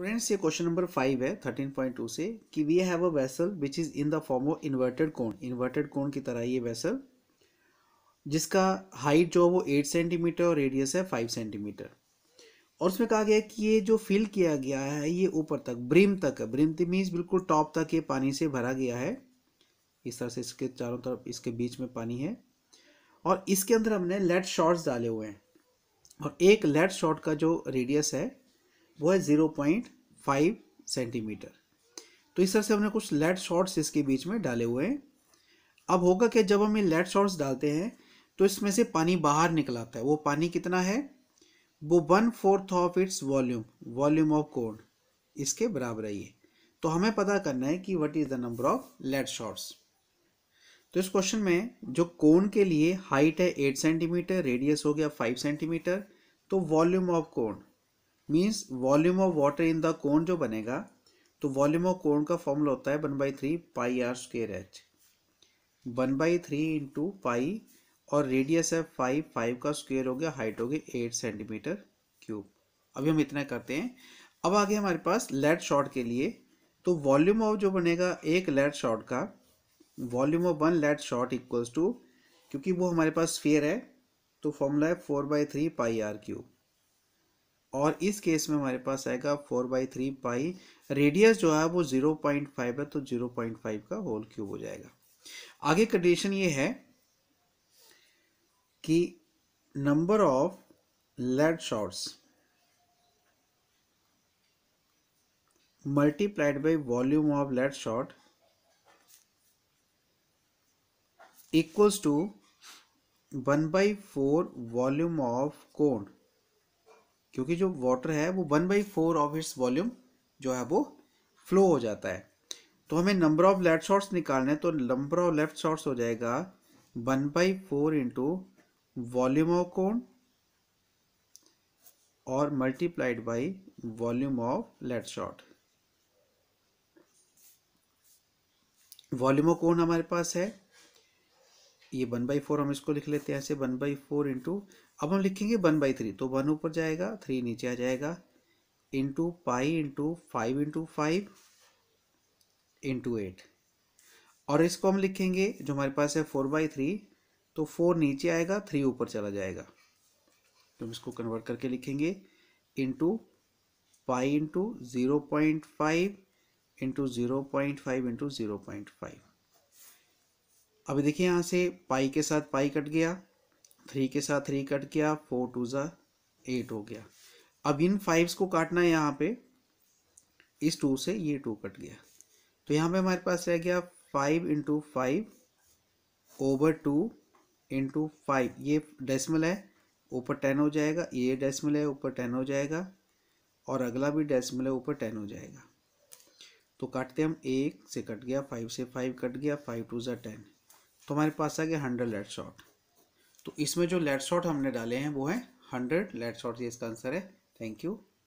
students ये question number five है thirteen point two से कि we have a vessel which is in the form of inverted cone inverted cone की तरह ये वेसल जिसका हाइट जो है वो एट सेंटीमीटर और रेडियस है फाइव सेंटीमीटर और उसमें कहा गया कि ये जो फिल किया गया है ये ऊपर तक ब्रिम तक है ब्रिम मीन्स तो बिल्कुल टॉप तक ये पानी से भरा गया है इस तरह से इसके चारों तरफ इसके बीच में पानी है और इसके अंदर हमने लेट शॉर्ट्स डाले हुए हैं और एक लेट शॉर्ट का जो रेडियस है वो है ज़ीरो पॉइंट फाइव सेंटीमीटर तो इस तरह से हमने कुछ लेड शॉर्ट्स इसके बीच में डाले हुए हैं अब होगा क्या जब हम ये लेड शॉर्ट्स डालते हैं तो इसमें से पानी बाहर निकल आता है वो पानी कितना है वो one fourth of its volume volume of cone इसके बराबर है तो हमें पता करना है कि what is the number of lead shots तो इस क्वेश्चन में जो कोन के लिए हाइट है एट सेंटीमीटर रेडियस हो गया फाइव सेंटीमीटर तो volume of cone means volume of water in the cone जो बनेगा तो वॉल्यूम ऑफ कोन का फॉर्मूला होता है one by three pi r square h one by three into pi और रेडियस है फाइव फाइव का स्क्वेयर हो गया हाइट हो गई एट सेंटीमीटर क्यूब अभी हम इतना करते हैं अब आगे हमारे पास लेड शॉट के लिए तो वॉल्यूम ऑफ जो बनेगा एक लेड शॉट का volume of one lead shot equals to क्योंकि वो हमारे पास स्फेयर है तो फॉर्मूला है four by three pi r cube और इस केस में हमारे पास आएगा four by three pi radius जो है वो जीरो पॉइंट फाइव है तो जीरो पॉइंट फाइव का होल क्यूब हो जाएगा आगे कंडीशन ये है कि number of lead shots multiplied by volume of lead shot equals to one by four volume of cone क्योंकि जो वाटर है वो one by four of its volume जो है वो फ्लो हो जाता है तो हमें नंबर ऑफ लेफ्ट शॉर्ट्स निकालने तो नंबर ऑफ लेफ्ट शॉर्ट्स हो जाएगा one by four into volume of cone और multiplied by volume of let short volume of cone हमारे पास है ये वन बाई फोर हम इसको लिख लेते हैं ऐसे वन बाई फोर इंटू अब हम लिखेंगे वन बाई थ्री तो वन ऊपर जाएगा थ्री नीचे आ जाएगा into pi into five into five into eight और इसको हम लिखेंगे जो हमारे पास है फोर बाई थ्री तो फोर नीचे आएगा थ्री ऊपर चला जाएगा तो हम इसको कन्वर्ट करके लिखेंगे into pi into zero point five into zero point five into zero point five अभी देखिए यहाँ से पाई के साथ पाई कट गया थ्री के साथ थ्री कट गया फोर टू ज़ा एट हो गया अब इन फाइव्स को काटना है यहाँ पे इस टू से ये टू कट गया तो यहाँ पे हमारे पास रह गया five into five over two into five ये डेसिमल है ऊपर टेन हो जाएगा ये डेसिमल है ऊपर टेन हो जाएगा और अगला भी डेसिमल है ऊपर टेन हो जाएगा तो काटते हम एक से कट गया फाइव से फाइव कट गया फाइव टू ज़ा टेन तो हमारे पास आ गया हंड्रेड लेट शॉट तो इसमें जो लेट शॉट हमने डाले हैं वो है हंड्रेड लेट शॉट ये इसका आंसर है थैंक यू